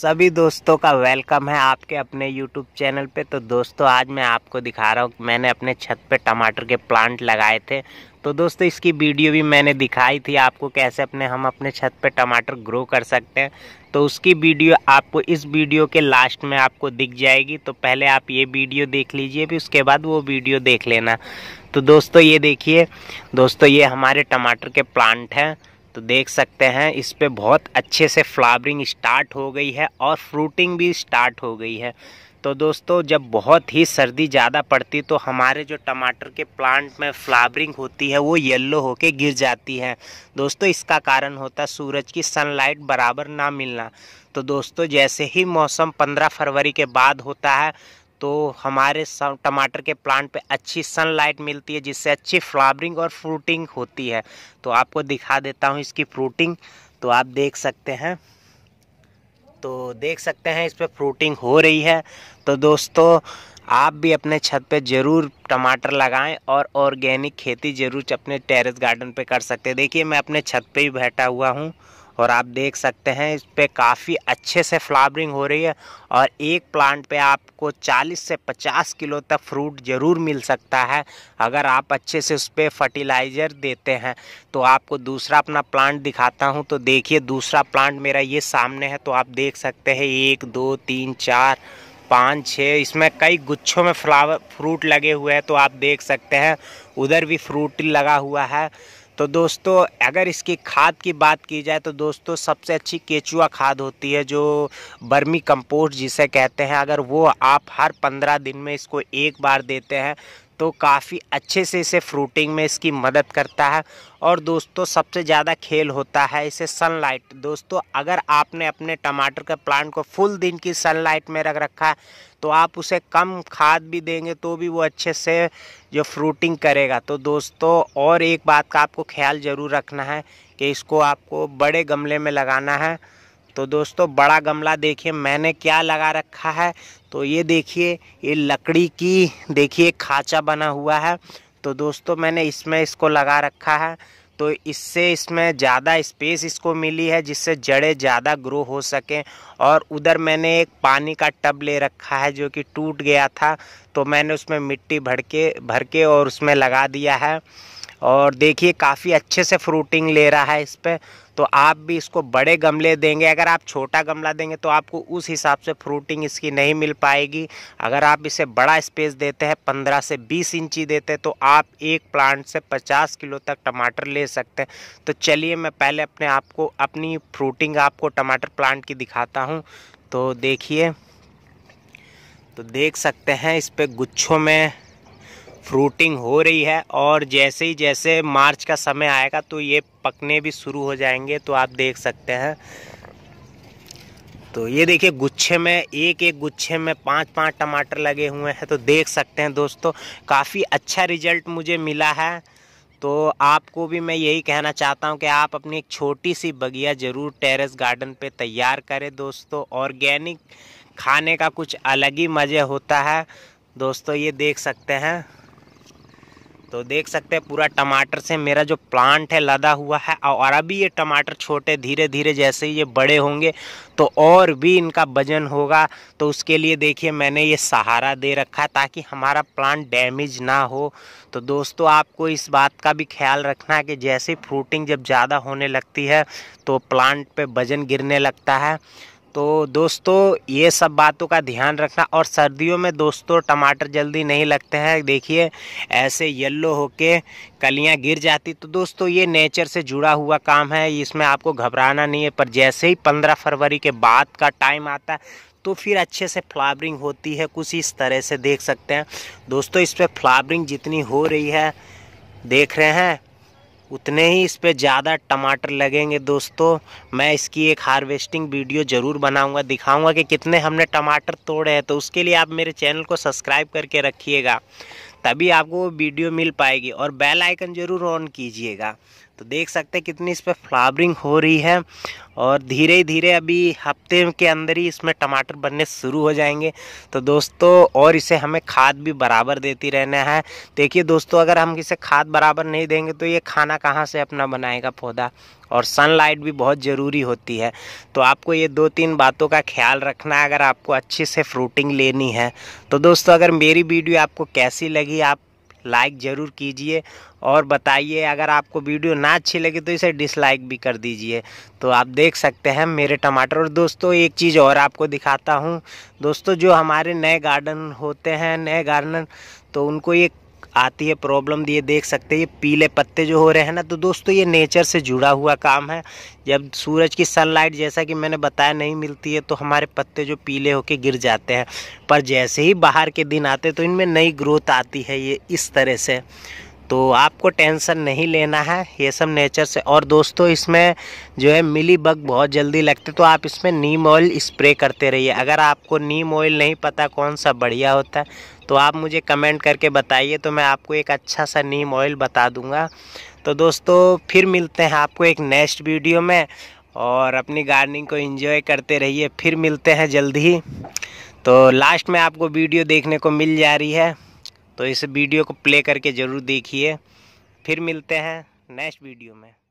सभी दोस्तों का वेलकम है आपके अपने यूट्यूब चैनल पे तो दोस्तों आज मैं आपको दिखा रहा हूँ मैंने अपने छत पे टमाटर के प्लांट लगाए थे तो दोस्तों इसकी वीडियो भी मैंने दिखाई थी आपको कैसे अपने हम अपने छत पे टमाटर ग्रो कर सकते हैं तो उसकी वीडियो आपको इस वीडियो के लास्ट में आपको दिख जाएगी तो पहले आप ये वीडियो देख लीजिए फिर उसके बाद वो वीडियो देख लेना तो दोस्तों ये देखिए दोस्तों ये हमारे टमाटर के प्लांट हैं तो देख सकते हैं इस पर बहुत अच्छे से फ्लावरिंग स्टार्ट हो गई है और फ्रूटिंग भी स्टार्ट हो गई है तो दोस्तों जब बहुत ही सर्दी ज़्यादा पड़ती तो हमारे जो टमाटर के प्लांट में फ्लावरिंग होती है वो येलो होके गिर जाती है दोस्तों इसका कारण होता है सूरज की सनलाइट बराबर ना मिलना तो दोस्तों जैसे ही मौसम 15 फरवरी के बाद होता है तो हमारे टमाटर के प्लांट पे अच्छी सनलाइट मिलती है जिससे अच्छी फ्लावरिंग और फ्रूटिंग होती है तो आपको दिखा देता हूँ इसकी फ्रूटिंग तो आप देख सकते हैं तो देख सकते हैं इस पर फ्रूटिंग हो रही है तो दोस्तों आप भी अपने छत पे ज़रूर टमाटर लगाएं और ऑर्गेनिक खेती ज़रूर अपने टेरेस गार्डन पे कर सकते हैं देखिए मैं अपने छत पे ही बैठा हुआ हूँ और आप देख सकते हैं इस पर काफ़ी अच्छे से फ्लावरिंग हो रही है और एक प्लांट पे आपको 40 से 50 किलो तक फ्रूट ज़रूर मिल सकता है अगर आप अच्छे से उस पर फर्टिलाइज़र देते हैं तो आपको दूसरा अपना प्लांट दिखाता हूँ तो देखिए दूसरा प्लांट मेरा ये सामने है तो आप देख सकते हैं एक दो तीन चार पाँच छः इसमें कई गुच्छों में फ्लावर फ्रूट लगे हुए हैं तो आप देख सकते हैं उधर भी फ्रूट लगा हुआ है तो दोस्तों अगर इसकी खाद की बात की जाए तो दोस्तों सबसे अच्छी केचुआ खाद होती है जो बर्मी कंपोस्ट जिसे कहते हैं अगर वो आप हर पंद्रह दिन में इसको एक बार देते हैं तो काफ़ी अच्छे से इसे फ्रूटिंग में इसकी मदद करता है और दोस्तों सबसे ज़्यादा खेल होता है इसे सनलाइट दोस्तों अगर आपने अपने टमाटर के प्लांट को फुल दिन की सनलाइट में रख रखा है तो आप उसे कम खाद भी देंगे तो भी वो अच्छे से जो फ्रूटिंग करेगा तो दोस्तों और एक बात का आपको ख्याल ज़रूर रखना है कि इसको आपको बड़े गमले में लगाना है तो दोस्तों बड़ा गमला देखिए मैंने क्या लगा रखा है तो ये देखिए ये लकड़ी की देखिए खाँचा बना हुआ है तो दोस्तों मैंने इसमें इसको लगा रखा है तो इससे इसमें ज़्यादा स्पेस इसको मिली है जिससे जड़ें ज़्यादा ग्रो हो सकें और उधर मैंने एक पानी का टब ले रखा है जो कि टूट गया था तो मैंने उसमें मिट्टी भर के भर के और उसमें लगा दिया है और देखिए काफ़ी अच्छे से फ्रूटिंग ले रहा है इस पर तो आप भी इसको बड़े गमले देंगे अगर आप छोटा गमला देंगे तो आपको उस हिसाब से फ्रूटिंग इसकी नहीं मिल पाएगी अगर आप इसे बड़ा स्पेस देते हैं पंद्रह से बीस इंची देते हैं तो आप एक प्लांट से पचास किलो तक टमाटर ले सकते हैं तो चलिए मैं पहले अपने आप को अपनी फ्रूटिंग आपको टमाटर प्लांट की दिखाता हूँ तो देखिए तो देख सकते हैं इस पर गुच्छों में फ्रूटिंग हो रही है और जैसे ही जैसे मार्च का समय आएगा तो ये पकने भी शुरू हो जाएंगे तो आप देख सकते हैं तो ये देखिए गुच्छे में एक एक गुच्छे में पांच पांच टमाटर लगे हुए हैं तो देख सकते हैं दोस्तों काफ़ी अच्छा रिजल्ट मुझे मिला है तो आपको भी मैं यही कहना चाहता हूँ कि आप अपनी एक छोटी सी बगिया ज़रूर टेरेस गार्डन पे तैयार करें दोस्तों ऑर्गेनिक खाने का कुछ अलग ही मज़े होता है दोस्तों ये देख सकते हैं तो देख सकते हैं पूरा टमाटर से मेरा जो प्लांट है लदा हुआ है और अभी ये टमाटर छोटे धीरे धीरे जैसे ही ये बड़े होंगे तो और भी इनका वजन होगा तो उसके लिए देखिए मैंने ये सहारा दे रखा है ताकि हमारा प्लांट डैमेज ना हो तो दोस्तों आपको इस बात का भी ख्याल रखना है कि जैसे फ्रूटिंग जब ज़्यादा होने लगती है तो प्लांट पर वजन गिरने लगता है तो दोस्तों ये सब बातों का ध्यान रखना और सर्दियों में दोस्तों टमाटर जल्दी नहीं लगते हैं देखिए ऐसे येल्लो होके कलियां गिर जाती तो दोस्तों ये नेचर से जुड़ा हुआ काम है इसमें आपको घबराना नहीं है पर जैसे ही पंद्रह फरवरी के बाद का टाइम आता है तो फिर अच्छे से फ्लावरिंग होती है कुछ इस तरह से देख सकते हैं दोस्तों इस पर फ्लावरिंग जितनी हो रही है देख रहे हैं उतने ही इस पर ज़्यादा टमाटर लगेंगे दोस्तों मैं इसकी एक हार्वेस्टिंग वीडियो ज़रूर बनाऊंगा दिखाऊंगा कि कितने हमने टमाटर तोड़े हैं तो उसके लिए आप मेरे चैनल को सब्सक्राइब करके रखिएगा तभी आपको वो वीडियो मिल पाएगी और बेल आइकन ज़रूर ऑन कीजिएगा तो देख सकते हैं कितनी इस पर फ्लावरिंग हो रही है और धीरे धीरे अभी हफ्ते के अंदर ही इसमें टमाटर बनने शुरू हो जाएंगे तो दोस्तों और इसे हमें खाद भी बराबर देती रहना है देखिए दोस्तों अगर हम इसे खाद बराबर नहीं देंगे तो ये खाना कहाँ से अपना बनाएगा पौधा और सनलाइट भी बहुत ज़रूरी होती है तो आपको ये दो तीन बातों का ख्याल रखना है अगर आपको अच्छे से फ्रूटिंग लेनी है तो दोस्तों अगर मेरी वीडियो आपको कैसी लगी आप लाइक ज़रूर कीजिए और बताइए अगर आपको वीडियो ना अच्छी लगी तो इसे डिसलाइक भी कर दीजिए तो आप देख सकते हैं मेरे टमाटर और दोस्तों एक चीज़ और आपको दिखाता हूँ दोस्तों जो हमारे नए गार्डन होते हैं नए गार्डन तो उनको एक आती है प्रॉब्लम ये देख सकते हैं ये पीले पत्ते जो हो रहे हैं ना तो दोस्तों ये नेचर से जुड़ा हुआ काम है जब सूरज की सनलाइट जैसा कि मैंने बताया नहीं मिलती है तो हमारे पत्ते जो पीले होके गिर जाते हैं पर जैसे ही बाहर के दिन आते तो इनमें नई ग्रोथ आती है ये इस तरह से तो आपको टेंशन नहीं लेना है ये सब नेचर से और दोस्तों इसमें जो है मिली बग बहुत जल्दी लगते तो आप इसमें नीम ऑयल स्प्रे करते रहिए अगर आपको नीम ऑयल नहीं पता कौन सा बढ़िया होता है तो आप मुझे कमेंट करके बताइए तो मैं आपको एक अच्छा सा नीम ऑयल बता दूंगा तो दोस्तों फिर मिलते हैं आपको एक नेक्स्ट वीडियो में और अपनी गार्डनिंग को इन्जॉय करते रहिए फिर मिलते हैं जल्दी ही तो लास्ट में आपको वीडियो देखने को मिल जा रही है तो इस वीडियो को प्ले करके ज़रूर देखिए फिर मिलते हैं नेक्स्ट वीडियो में